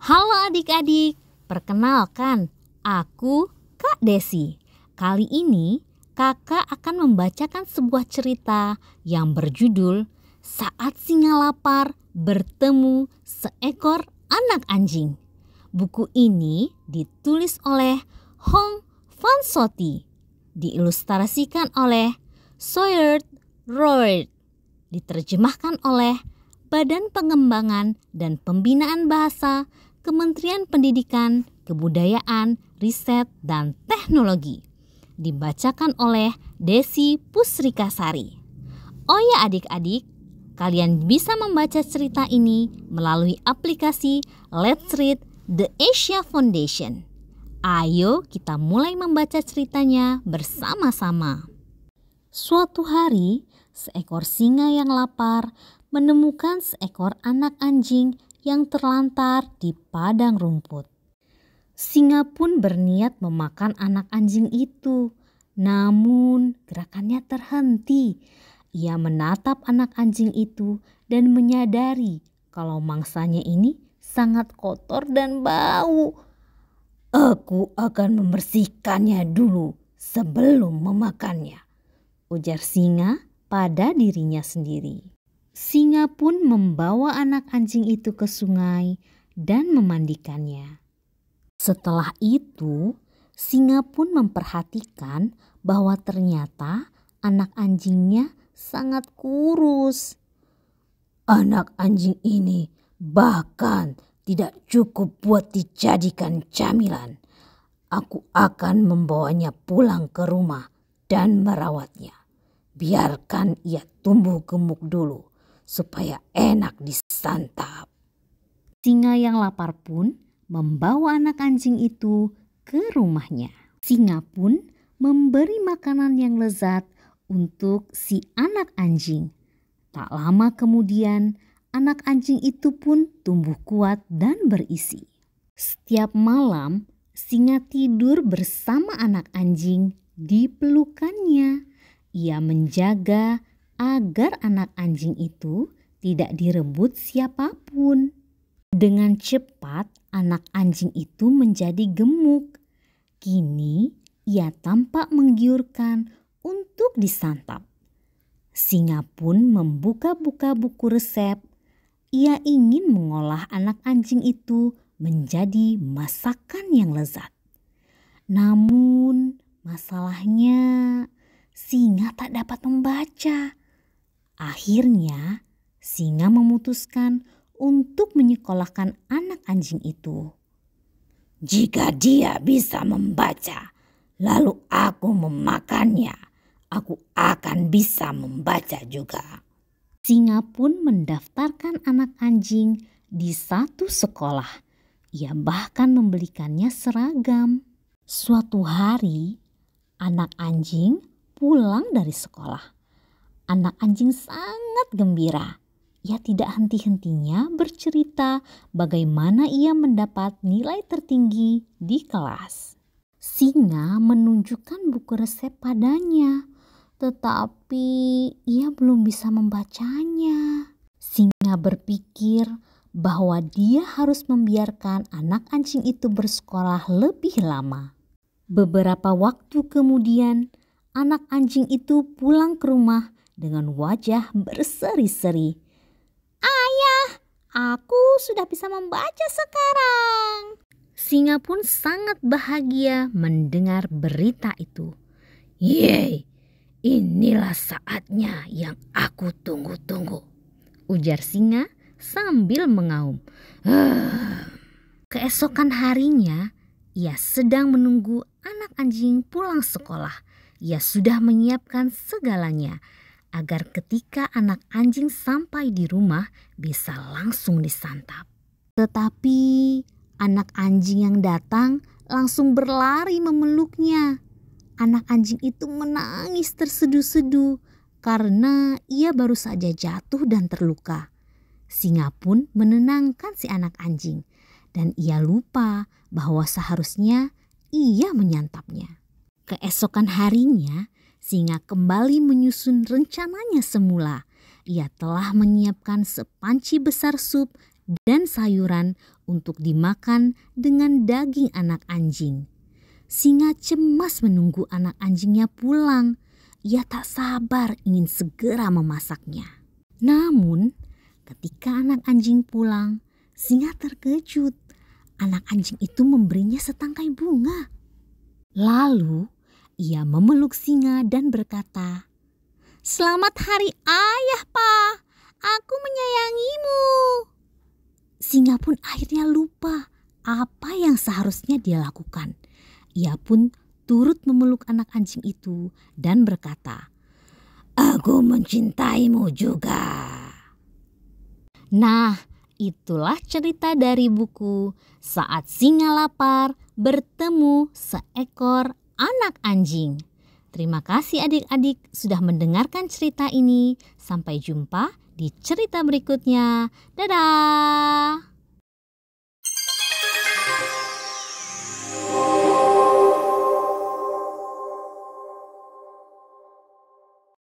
Halo adik-adik, perkenalkan aku Kak Desi. Kali ini kakak akan membacakan sebuah cerita yang berjudul Saat Singa Lapar Bertemu Seekor Anak Anjing. Buku ini ditulis oleh Hong Soti, diilustrasikan oleh Sawyer Royd, diterjemahkan oleh Badan Pengembangan dan Pembinaan Bahasa Kementerian Pendidikan, Kebudayaan, Riset, dan Teknologi. Dibacakan oleh Desi Pusrikasari. Oh ya adik-adik, kalian bisa membaca cerita ini melalui aplikasi Let's Read The Asia Foundation. Ayo kita mulai membaca ceritanya bersama-sama. Suatu hari, seekor singa yang lapar menemukan seekor anak anjing yang terlantar di padang rumput. Singa pun berniat memakan anak anjing itu, namun gerakannya terhenti. Ia menatap anak anjing itu dan menyadari kalau mangsanya ini sangat kotor dan bau. Aku akan membersihkannya dulu sebelum memakannya, ujar singa pada dirinya sendiri. Singa pun membawa anak anjing itu ke sungai dan memandikannya. Setelah itu, singa pun memperhatikan bahwa ternyata anak anjingnya sangat kurus. Anak anjing ini bahkan tidak cukup buat dijadikan camilan. Aku akan membawanya pulang ke rumah dan merawatnya. Biarkan ia tumbuh gemuk dulu supaya enak disantap. Singa yang lapar pun membawa anak anjing itu ke rumahnya. Singa pun memberi makanan yang lezat untuk si anak anjing. Tak lama kemudian, anak anjing itu pun tumbuh kuat dan berisi. Setiap malam, singa tidur bersama anak anjing di pelukannya. Ia menjaga agar anak anjing itu tidak direbut siapapun. Dengan cepat, anak anjing itu menjadi gemuk. Kini, ia tampak menggiurkan untuk disantap. Singa pun membuka-buka buku resep. Ia ingin mengolah anak anjing itu menjadi masakan yang lezat. Namun, masalahnya singa tak dapat membaca Akhirnya, singa memutuskan untuk menyekolahkan anak anjing itu. Jika dia bisa membaca, lalu aku memakannya, aku akan bisa membaca juga. Singa pun mendaftarkan anak anjing di satu sekolah. Ia bahkan membelikannya seragam. Suatu hari, anak anjing pulang dari sekolah Anak anjing sangat gembira. Ia tidak henti-hentinya bercerita bagaimana ia mendapat nilai tertinggi di kelas. Singa menunjukkan buku resep padanya, tetapi ia belum bisa membacanya. Singa berpikir bahwa dia harus membiarkan anak anjing itu bersekolah lebih lama. Beberapa waktu kemudian, anak anjing itu pulang ke rumah dengan wajah berseri-seri. Ayah, aku sudah bisa membaca sekarang. Singa pun sangat bahagia mendengar berita itu. Yeay, inilah saatnya yang aku tunggu-tunggu. Ujar singa sambil mengaum. Ah. Keesokan harinya, ia sedang menunggu anak anjing pulang sekolah. Ia sudah menyiapkan segalanya, agar ketika anak anjing sampai di rumah bisa langsung disantap. Tetapi anak anjing yang datang langsung berlari memeluknya. Anak anjing itu menangis terseduh-seduh karena ia baru saja jatuh dan terluka. Singa pun menenangkan si anak anjing dan ia lupa bahwa seharusnya ia menyantapnya. Keesokan harinya, Singa kembali menyusun rencananya semula. Ia telah menyiapkan sepanci besar sup dan sayuran untuk dimakan dengan daging anak anjing. Singa cemas menunggu anak anjingnya pulang. Ia tak sabar ingin segera memasaknya. Namun, ketika anak anjing pulang, singa terkejut. Anak anjing itu memberinya setangkai bunga. Lalu, ia memeluk singa dan berkata, Selamat hari ayah, Pa. Aku menyayangimu. Singa pun akhirnya lupa apa yang seharusnya dia lakukan. Ia pun turut memeluk anak anjing itu dan berkata, Aku mencintaimu juga. Nah, itulah cerita dari buku Saat Singa Lapar Bertemu Seekor anak anjing. Terima kasih adik-adik sudah mendengarkan cerita ini. Sampai jumpa di cerita berikutnya. Dadah!